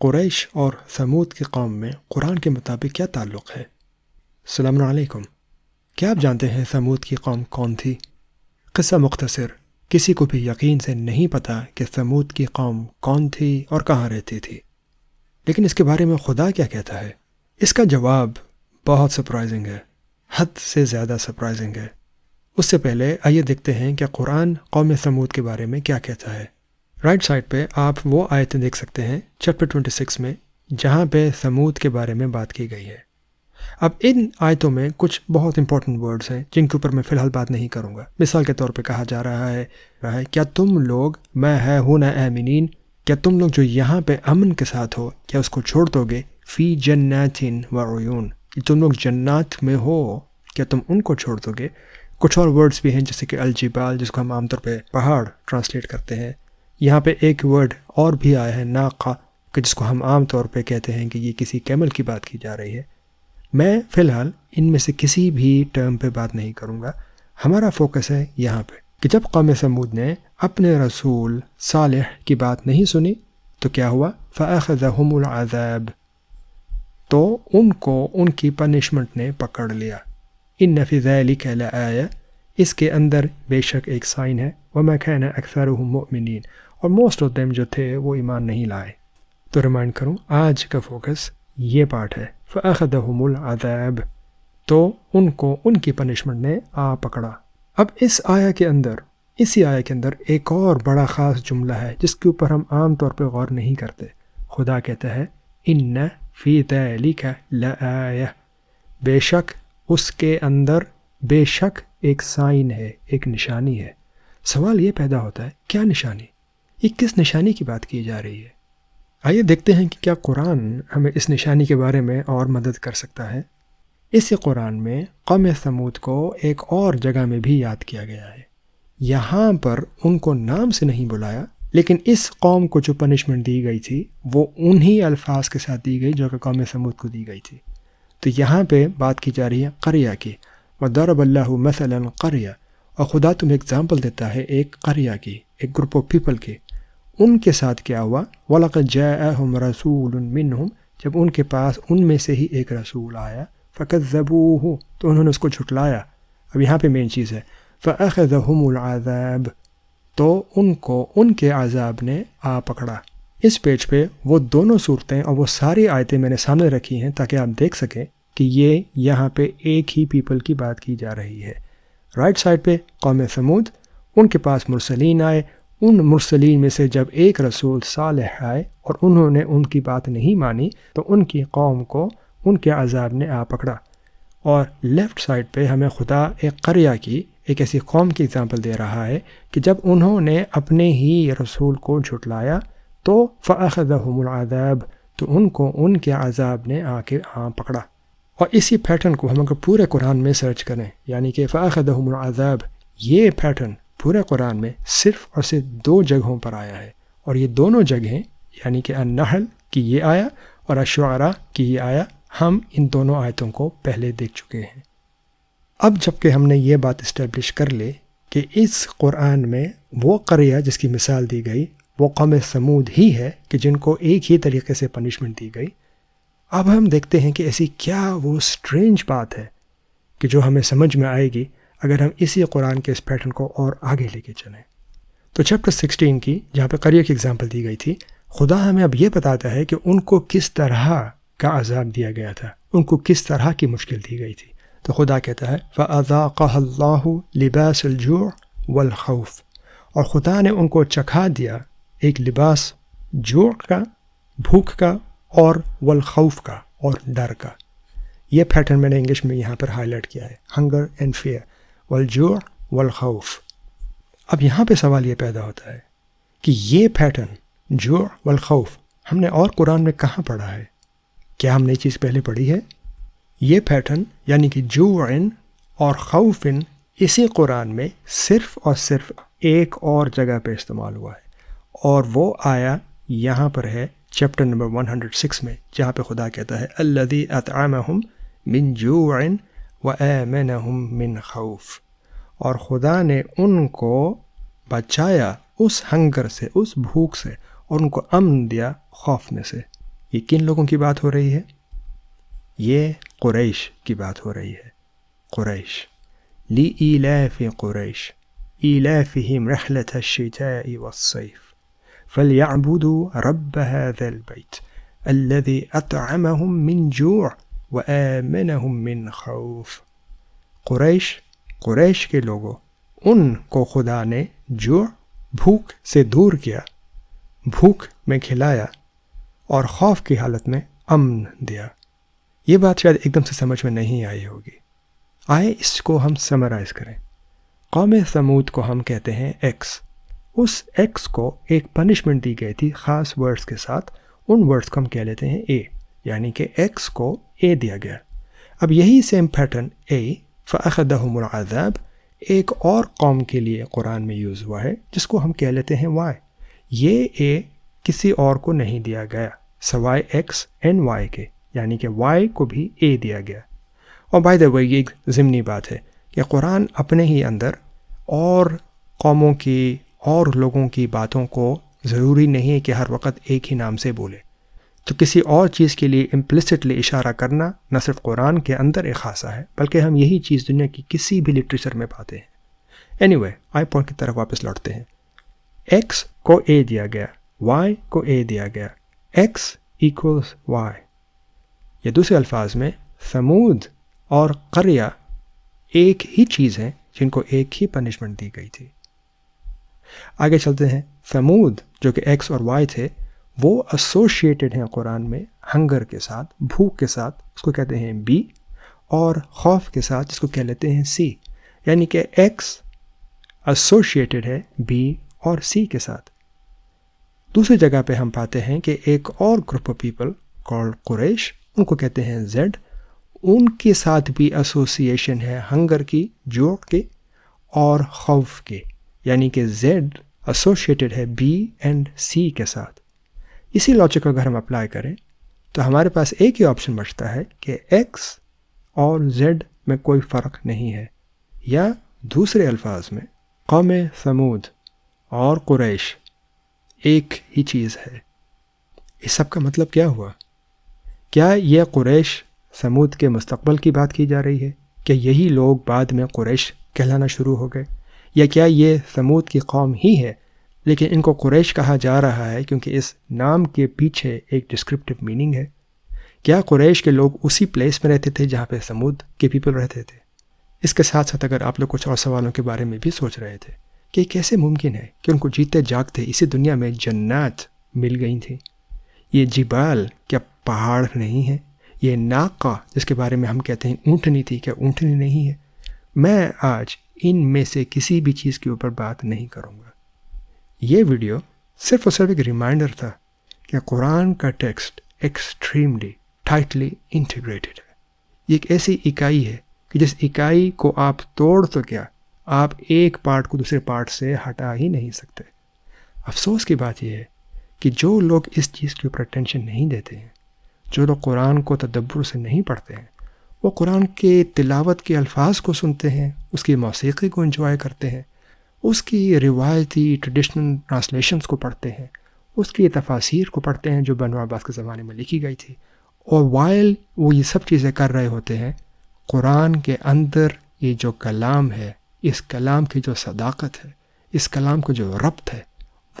कुरैश और समूद की कौम में कुरान के मुताबिक क्या ताल्लुक़ है सलाम अलैक्म क्या आप जानते हैं समूद की कौम कौन थी किस्सा मुख्तसर किसी को भी यकीन से नहीं पता कि समूद की कौम कौन थी और कहाँ रहती थी लेकिन इसके बारे में खुदा क्या कहता है इसका जवाब बहुत सरप्राइजिंग है हद से ज़्यादा सरप्राइजिंग है उससे पहले आइए देखते हैं कि कुरान कौम समूद के बारे में क्या कहता है राइट right साइड पे आप वो आयतें देख सकते हैं चैप्टर 26 में जहाँ पे समूद के बारे में बात की गई है अब इन आयतों में कुछ बहुत इंपॉर्टेंट वर्ड्स हैं जिनके ऊपर मैं फ़िलहाल बात नहीं करूँगा मिसाल के तौर पे कहा जा रहा है रहा है क्या तुम लोग मैं है हूँ ना अमिन क्या तुम लोग जो यहाँ पे अमन के साथ हो क्या उसको छोड़ दोगे फ़ी जन्नाथिन वयून तुम लोग जन्नात में हो क्या तुम उनको छोड़ दोगे कुछ और वर्ड्स भी हैं जैसे कि अलजिबाल जिसको हम आमतौर पर पहाड़ ट्रांसलेट करते हैं यहाँ पे एक वर्ड और भी आया है नाका कि जिसको हम आम तौर पे कहते हैं कि ये किसी कैमल की बात की जा रही है मैं फ़िलहाल इनमें से किसी भी टर्म पे बात नहीं करूँगा हमारा फोकस है यहाँ पे कि जब कौम समूद ने अपने रसूल साल की बात नहीं सुनी तो क्या हुआ फ़ाखमज़ैब तो उनको उनकी पनिशमेंट ने पकड़ लिया इन नफ़ी कहला आया इसके अंदर बेशक एक साइन है वह मैं कहना अक्सर मोमिन और मोस्ट ऑफ देम जो थे वो ईमान नहीं लाए तो रिमाइंड करूँ आज का फोकस ये पार्ट है फ़दहमुल अदैब तो उनको उनकी पनिशमेंट ने आ पकड़ा अब इस आया के अंदर इसी आया के अंदर एक और बड़ा ख़ास जुमला है जिसके ऊपर हम आम तौर पर गौर नहीं करते खुदा कहता है इन फ़ी का बेशक उसके अंदर बेशक एक साइन है एक निशानी है सवाल ये पैदा होता है क्या निशानी ये किस निशानी की बात की जा रही है आइए देखते हैं कि क्या कुरान हमें इस निशानी के बारे में और मदद कर सकता है इस कुरान में कौम समूद को एक और जगह में भी याद किया गया है यहाँ पर उनको नाम से नहीं बुलाया लेकिन इस कौम को जो पनिशमेंट दी गई थी वो उन्हीं अल्फाज के साथ दी गई जो कि कौम समूद को दी गई थी तो यहाँ पे बात की जा रही है करिया की व दरबल्ला मसला करिया और ख़ुदा तुम एग्ज़ाम्पल देता है एक करिया की एक ग्रुप ऑफ पीपल के उनके साथ क्या हुआ वलक जम रसूल मिनहुम जब उनके पास उनमें से ही एक रसूल आया फ़कत ज़बू तो उन्होंने उसको छुटलाया अब यहाँ पे मेन चीज़ है फ़हमज़ाब तो उनको उनके आज़ाब ने आ पकड़ा इस पेज पे वो दोनों सूरतें और वो सारी आयतें मैंने सामने रखी हैं ताकि आप देख सकें कि ये यहाँ पे एक ही पीपल की बात की जा रही है राइट साइड पे कौम समूद उनके पास मुरसलिन आए उन मुरसलिन में से जब एक रसूल साल आए और उन्होंने उनकी बात नहीं मानी तो उनकी कौम को उनके अजाब ने आ पकड़ा और लेफ़्ट साइड पे हमें खुदा एक करिया की एक ऐसी कौम की एग्ज़ाम्पल दे रहा है कि जब उन्होंने अपने ही रसूल को झुटलाया तो फ़ाखदहमदाब तो उनको उनके अजाब ने आके आ हाँ पकड़ा और इसी पैटर्न को हम अगर पूरे कुरान में सर्च करें यानी कि फ़ाखदमज़ाब ये पैटर्न पूरे कुरान में सिर्फ़ और सिर्फ दो जगहों पर आया है और ये दोनों जगहें यानी कि अनहल की ये आया और अशारा की ये आया हम इन दोनों आयतों को पहले देख चुके हैं अब जबकि हमने ये बात इस्टेब्लिश कर ले कि इस कुरान में वो करिया जिसकी मिसाल दी गई वो कौम समूद ही है कि जिनको एक ही तरीके से पनिशमेंट दी गई अब हम देखते हैं कि ऐसी क्या वो स्ट्रेंज बात है कि जो हमें समझ में आएगी अगर हम इसी कुरान के इस पैटर्न को और आगे लेके चलें तो चैप्टर 16 की जहाँ पे करियर की एग्जांपल दी गई थी खुदा हमें अब ये बताता है कि उनको किस तरह का अजाब दिया गया था उनको किस तरह की मुश्किल दी गई थी तो खुदा कहता है फ़ाक़ाल्ला लिबासजू वलखौफ और ख़ुदा ने उनको चखा दिया एक लिबास जोर का भूख का और वलखौफ का और डर का यह पैटर्न मैंने इंग्लिश में यहाँ पर हाईलाइट किया है हंगर एंड फेयर वल वल खौफ अब यहाँ पे सवाल ये पैदा होता है कि ये पैटर्न जोर खौफ हमने और कुरान में कहाँ पढ़ा है क्या हमने ये चीज़ पहले पढ़ी है ये पैटर्न यानी कि जोन और ख़ौफ़ इन इसी कुरान में सिर्फ और सिर्फ एक और जगह पे इस्तेमाल हुआ है और वो आया यहाँ पर है चैप्टर नंबर 106 में जहाँ पे खुदा कहता है अल्लदी अतआमहम मिन जून व मिन खौफ और ख़ुदा ने उनको बचाया उस हंगर से उस भूख से और उनको अमन दिया खौफ में से ये किन लोगों की बात हो रही है ये क्रैश की बात हो रही है क्रैश ली ईलाफ़ कुरैश ईलाफ़िम रहलत शीत वसैफ़ فليعبدوا رب هذا البيت الذي أطعمهم من جوع وآمنهم من خوف कुरैश कुरैश के लोगों उनको खुदा ने जो भूख से दूर किया भूख में खिलाया और खौफ की हालत में अमन दिया ये बात शायद एकदम से समझ में नहीं आई होगी आए इसको हम समराइज़ करें कौम समूद को हम कहते हैं एक्स उस एक्स को एक पनिशमेंट दी गई थी ख़ास वर्ड्स के साथ उन वर्ड्स को हम कह लेते हैं ए यानी कि एक्स को ए दिया गया अब यही सेम पैटर्न ए फ़ाखदमज़ाब एक और कौम के लिए कुरान में यूज़ हुआ है जिसको हम कह लेते हैं वाई ये ए किसी और को नहीं दिया गया सवाए एक्स एंड वाई के यानी कि वाई को भी ए दिया गया और बाय द वे ये एक ज़िमनी बात है कि कुरान अपने ही अंदर और कौमों की और लोगों की बातों को ज़रूरी नहीं है कि हर वक्त एक ही नाम से बोले तो किसी और चीज़ के लिए इम्प्लिसिटली इशारा करना न सिर्फ कुरान के अंदर एक खासा है बल्कि हम यही चीज़ दुनिया की किसी भी लिटरेचर में पाते हैं एनी वे आई पॉइंट की तरफ वापस लौटते हैं एक्स को ए दिया गया वाई को ए दिया गया एक्स इक्वल्स वाई या दूसरे अल्फाज में समूद और करिया एक ही चीज़ है जिनको एक ही पनिशमेंट दी गई थी आगे चलते हैं फमूद जो कि एक्स और वाई थे वो एसोशिएटेड हैं कुरान में हंगर के साथ भूख के साथ उसको कहते हैं बी और खौफ के साथ जिसको कह लेते हैं सी यानी कि एक्स एसोशिएटेड है बी और सी के साथ दूसरी जगह पे हम पाते हैं कि एक और ग्रुप ऑफ पीपल कॉल्ड कुरेश उनको कहते हैं जेड उनके साथ भी एसोसिएशन है हंगर की जोक के और खौफ के यानी कि जेड एसोशिएटेड है बी एंड सी के साथ इसी लॉजिक को अगर हम अप्लाई करें तो हमारे पास एक ही ऑप्शन बचता है कि एक्स और जेड में कोई फ़र्क नहीं है या दूसरे अल्फाज में कौम समूद और कुरैश एक ही चीज़ है इस सब का मतलब क्या हुआ क्या यह कुरैश समूद के मुस्तबल की बात की जा रही है क्या यही लोग बाद में कुरैश कहलाना शुरू हो गए या क्या ये समूद की कौम ही है लेकिन इनको कुरैश कहा जा रहा है क्योंकि इस नाम के पीछे एक डिस्क्रिप्टिव मीनिंग है क्या कुरैश के लोग उसी प्लेस में रहते थे जहाँ पे समूद के पीपल रहते थे इसके साथ साथ अगर आप लोग कुछ और सवालों के बारे में भी सोच रहे थे कि कैसे मुमकिन है कि उनको जीते जागते इसी दुनिया में जन्नात मिल गई थी ये जिबाल क्या पहाड़ नहीं है ये नाका जिसके बारे में हम कहते हैं ऊँटनी थी क्या ऊँटनी नहीं है मैं आज इन में से किसी भी चीज़ के ऊपर बात नहीं करूँगा ये वीडियो सिर्फ और सिर्फ एक रिमाइंडर था कि कुरान का टेक्स्ट एक्सट्रीमली टाइटली इंटीग्रेटेड है ये एक ऐसी इकाई है कि जिस इकाई को आप तोड़ तो क्या आप एक पार्ट को दूसरे पार्ट से हटा ही नहीं सकते अफसोस की बात यह है कि जो लोग इस चीज़ के ऊपर टेंशन नहीं देते हैं जो लोग कुरान को तदब्बर से नहीं पढ़ते हैं वो कुरान के तिलावत के अल्फाज को सुनते हैं उसकी मौसीकी को इंजॉय करते हैं उसकी रिवायती ट्रेडिशनल ट्रांसलेशंस को पढ़ते हैं उसकी तफासिर को पढ़ते हैं जो बनवा के ज़माने में लिखी गई थी और वायल वो ये सब चीज़ें कर रहे होते हैं कुरान के अंदर ये जो कलाम है इस कलाम की जो सदाकत है इस कलाम का जो रब्त है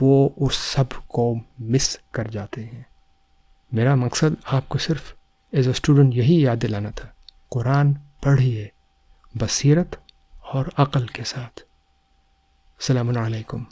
वो उस सब को मिस कर जाते हैं मेरा मकसद आपको सिर्फ एज अ स्टूडेंट यही याद दिलाना था कुरान पढ़िए बसीरत और अक़ल के साथ अलैक्म